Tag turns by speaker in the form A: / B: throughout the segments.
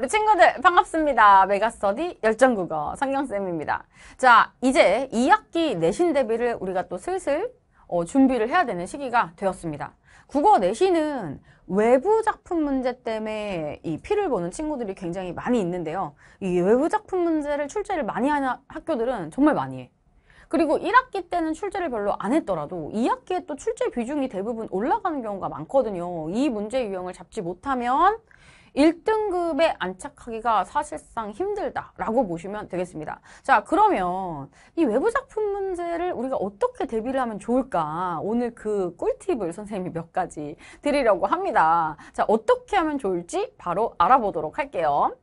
A: 우리 네, 친구들 반갑습니다. 메가스터디 열정국어 성경쌤입니다. 자, 이제 2학기 내신 대비를 우리가 또 슬슬 어, 준비를 해야 되는 시기가 되었습니다. 국어 내신은 외부 작품 문제 때문에 이 피를 보는 친구들이 굉장히 많이 있는데요. 이 외부 작품 문제를 출제를 많이 하는 학교들은 정말 많이 해. 그리고 1학기 때는 출제를 별로 안 했더라도 2학기에 또 출제 비중이 대부분 올라가는 경우가 많거든요. 이 문제 유형을 잡지 못하면 1등급에 안착하기가 사실상 힘들다라고 보시면 되겠습니다. 자, 그러면 이 외부 작품 문제를 우리가 어떻게 대비를 하면 좋을까? 오늘 그 꿀팁을 선생님이 몇 가지 드리려고 합니다. 자, 어떻게 하면 좋을지 바로 알아보도록 할게요.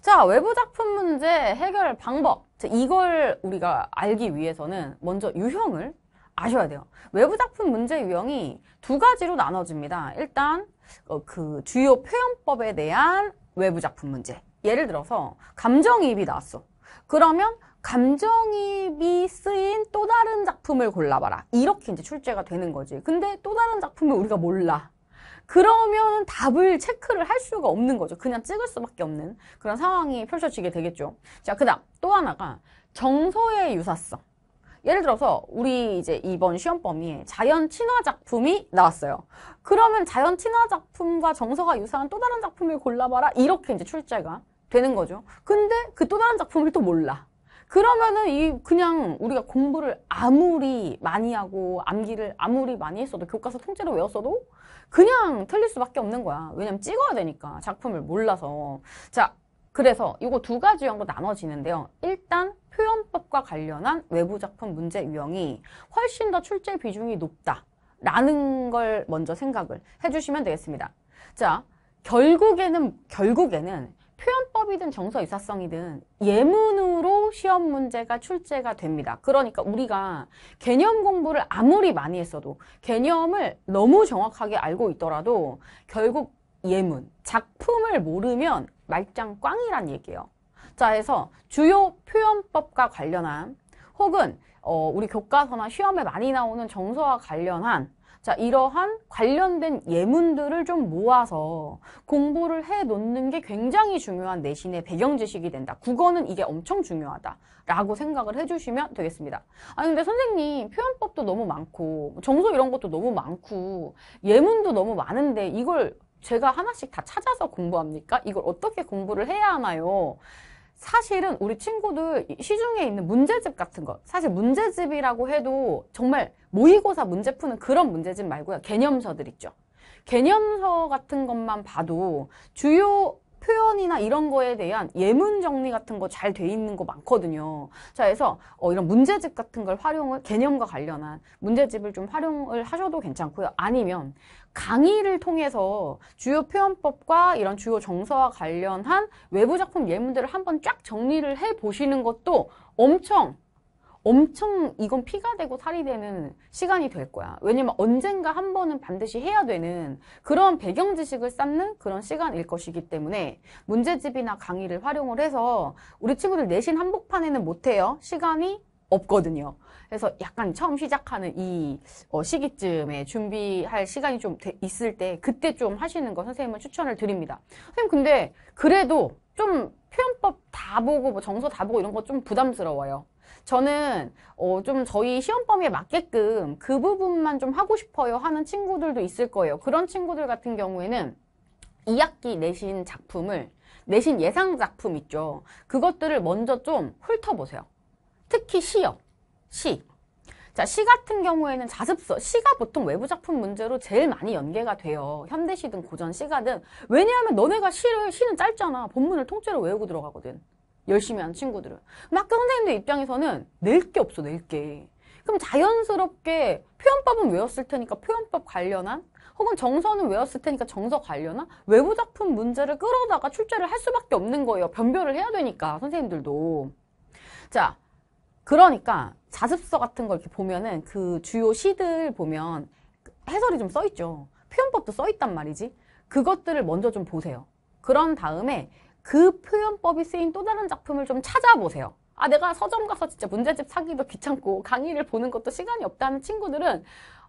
A: 자, 외부 작품 문제 해결 방법. 자, 이걸 우리가 알기 위해서는 먼저 유형을 아셔야 돼요. 외부 작품 문제 유형이 두 가지로 나눠집니다. 일단 어, 그 주요 표현법에 대한 외부 작품 문제. 예를 들어서 감정이입이 나왔어. 그러면 감정이입이 쓰인 또 다른 작품을 골라봐라. 이렇게 이제 출제가 되는 거지. 근데 또 다른 작품을 우리가 몰라. 그러면 답을 체크를 할 수가 없는 거죠. 그냥 찍을 수밖에 없는 그런 상황이 펼쳐지게 되겠죠. 자, 그 다음 또 하나가 정서의 유사성. 예를 들어서 우리 이제 이번 시험 범위에 자연 친화 작품이 나왔어요. 그러면 자연 친화 작품과 정서가 유사한 또 다른 작품을 골라봐라 이렇게 이제 출제가 되는 거죠. 근데 그 또 다른 작품을 또 몰라. 그러면은 이 그냥 우리가 공부를 아무리 많이 하고 암기를 아무리 많이 했어도 교과서 통째로 외웠어도 그냥 틀릴 수밖에 없는 거야. 왜냐면 찍어야 되니까 작품을 몰라서. 자, 그래서 이거 두 가지 형으로 나눠지는데요. 일단 표현법과 관련한 외부 작품 문제 유형이 훨씬 더 출제 비중이 높다라는 걸 먼저 생각을 해주시면 되겠습니다. 자, 결국에는 결국에는 표현법이든 정서 의사성이든 예문으로 시험 문제가 출제가 됩니다. 그러니까 우리가 개념 공부를 아무리 많이 했어도 개념을 너무 정확하게 알고 있더라도 결국 예문, 작품을 모르면 말짱 꽝이란 얘기예요. 자, 해서 주요 표현법과 관련한 혹은 어, 우리 교과서나 시험에 많이 나오는 정서와 관련한 자, 이러한 관련된 예문들을 좀 모아서 공부를 해 놓는 게 굉장히 중요한 내신의 배경 지식이 된다. 국어는 이게 엄청 중요하다라고 생각을 해 주시면 되겠습니다. 아 근데 선생님 표현법도 너무 많고 정서 이런 것도 너무 많고 예문도 너무 많은데 이걸 제가 하나씩 다 찾아서 공부합니까? 이걸 어떻게 공부를 해야 하나요? 사실은 우리 친구들 시중에 있는 문제집 같은 것 사실 문제집이라고 해도 정말 모의고사 문제 푸는 그런 문제집 말고요 개념서들 있죠 개념서 같은 것만 봐도 주요 표현이나 이런 거에 대한 예문 정리 같은 거 잘 돼 있는 거 많거든요. 자, 그래서 어, 이런 문제집 같은 걸 활용을 개념과 관련한 문제집을 좀 활용을 하셔도 괜찮고요. 아니면 강의를 통해서 주요 표현법과 이런 주요 정서와 관련한 외부 작품 예문들을 한번 쫙 정리를 해 보시는 것도 엄청 엄청 이건 피가 되고 살이 되는 시간이 될 거야. 왜냐면 언젠가 한 번은 반드시 해야 되는 그런 배경 지식을 쌓는 그런 시간일 것이기 때문에 문제집이나 강의를 활용을 해서 우리 친구들 내신 한복판에는 못해요. 시간이 없거든요. 그래서 약간 처음 시작하는 이 어, 시기쯤에 준비할 시간이 좀 있을 때 그때 좀 하시는 거 선생님은 추천을 드립니다. 선생님 근데 그래도 좀 표현법 다 보고 뭐 정서 다 보고 이런 거 좀 부담스러워요. 저는 어, 좀 저희 시험 범위에 맞게끔 그 부분만 좀 하고 싶어요 하는 친구들도 있을 거예요. 그런 친구들 같은 경우에는 2학기 내신 작품을 내신 예상 작품 있죠. 그것들을 먼저 좀 훑어보세요. 특히 시요. 시. 자, 시 같은 경우에는 자습서, 시가 보통 외부 작품 문제로 제일 많이 연계가 돼요. 현대시든 고전 시가든. 왜냐하면 너네가 시를, 시는 짧잖아. 본문을 통째로 외우고 들어가거든. 열심히 하는 친구들은. 그럼 학교 선생님들 입장에서는 낼 게 없어, 낼 게. 그럼 자연스럽게 표현법은 외웠을 테니까 표현법 관련한 혹은 정서는 외웠을 테니까 정서 관련한 외부 작품 문제를 끌어다가 출제를 할 수밖에 없는 거예요. 변별을 해야 되니까 선생님들도. 자, 그러니까 자습서 같은 걸 이렇게 보면은 그 주요 시들 보면 해설이 좀 써 있죠. 표현법도 써 있단 말이지. 그것들을 먼저 좀 보세요. 그런 다음에 그 표현법이 쓰인 또 다른 작품을 좀 찾아보세요. 아, 내가 서점 가서 진짜 문제집 사기도 귀찮고 강의를 보는 것도 시간이 없다는 친구들은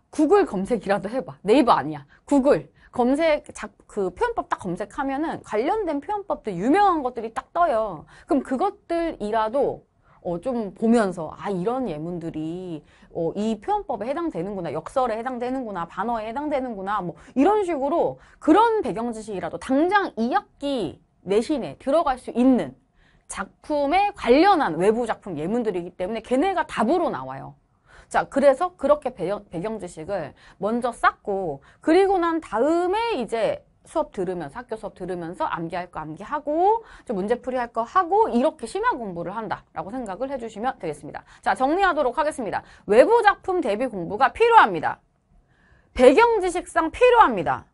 A: 구글 검색이라도 해봐. 네이버 아니야. 구글. 검색, 작, 그 표현법 딱 검색하면은 관련된 표현법들 유명한 것들이 딱 떠요. 그럼 그것들이라도 어, 좀 보면서, 아, 이런 예문들이, 어, 이 표현법에 해당되는구나, 역설에 해당되는구나, 반어에 해당되는구나, 뭐, 이런 식으로 그런 배경 지식이라도 당장 이학기 내신에 들어갈 수 있는 작품에 관련한 외부 작품 예문들이기 때문에 걔네가 답으로 나와요. 자, 그래서 그렇게 배경, 배경 지식을 먼저 쌓고 그리고 난 다음에 이제 수업 들으면서 학교 수업 들으면서 암기할 거 암기하고 좀 문제풀이 할거 하고 이렇게 심화 공부를 한다라고 생각을 해주시면 되겠습니다. 자 정리하도록 하겠습니다. 외부 작품 대비 공부가 필요합니다. 배경 지식상 필요합니다.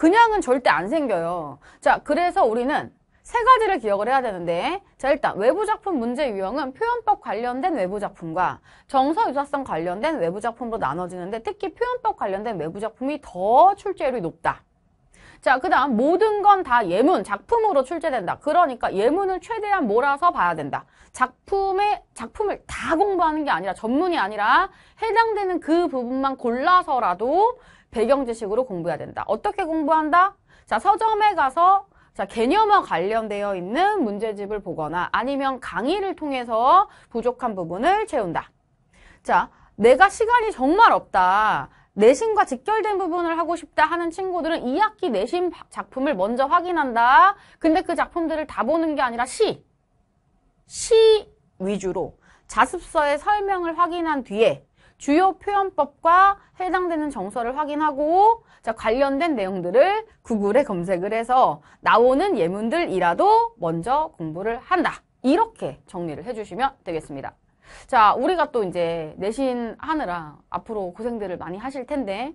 A: 그냥은 절대 안 생겨요. 자, 그래서 우리는 세 가지를 기억을 해야 되는데 자 일단 외부 작품 문제 유형은 표현법 관련된 외부 작품과 정서 유사성 관련된 외부 작품으로 나눠지는데 특히 표현법 관련된 외부 작품이 더 출제율이 높다. 자, 그 다음 모든 건 다 예문, 작품으로 출제된다. 그러니까 예문을 최대한 몰아서 봐야 된다. 작품의 작품을 다 공부하는 게 아니라 전문이 아니라 해당되는 그 부분만 골라서라도 배경 지식으로 공부해야 된다. 어떻게 공부한다? 자, 서점에 가서 자, 개념과 관련되어 있는 문제집을 보거나 아니면 강의를 통해서 부족한 부분을 채운다. 자, 내가 시간이 정말 없다. 내신과 직결된 부분을 하고 싶다 하는 친구들은 2학기 내신 작품을 먼저 확인한다. 근데 그 작품들을 다 보는 게 아니라 시, 시 위주로 자습서의 설명을 확인한 뒤에 주요 표현법과 해당되는 정서를 확인하고 자, 관련된 내용들을 구글에 검색을 해서 나오는 예문들이라도 먼저 공부를 한다. 이렇게 정리를 해주시면 되겠습니다. 자, 우리가 또 이제 내신 하느라 앞으로 고생들을 많이 하실 텐데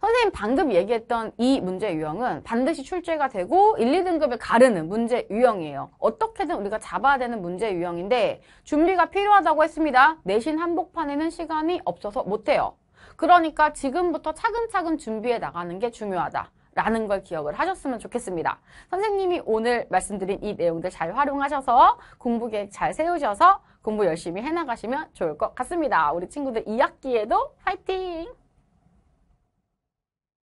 A: 선생님 방금 얘기했던 이 문제 유형은 반드시 출제가 되고 1, 2등급을 가르는 문제 유형이에요. 어떻게든 우리가 잡아야 되는 문제 유형인데 준비가 필요하다고 했습니다. 내신 한복판에는 시간이 없어서 못해요. 그러니까 지금부터 차근차근 준비해 나가는 게 중요하다. 라는 걸 기억을 하셨으면 좋겠습니다. 선생님이 오늘 말씀드린 이 내용들 잘 활용하셔서 공부 계획 잘 세우셔서 공부 열심히 해나가시면 좋을 것 같습니다. 우리 친구들 2학기에도 화이팅!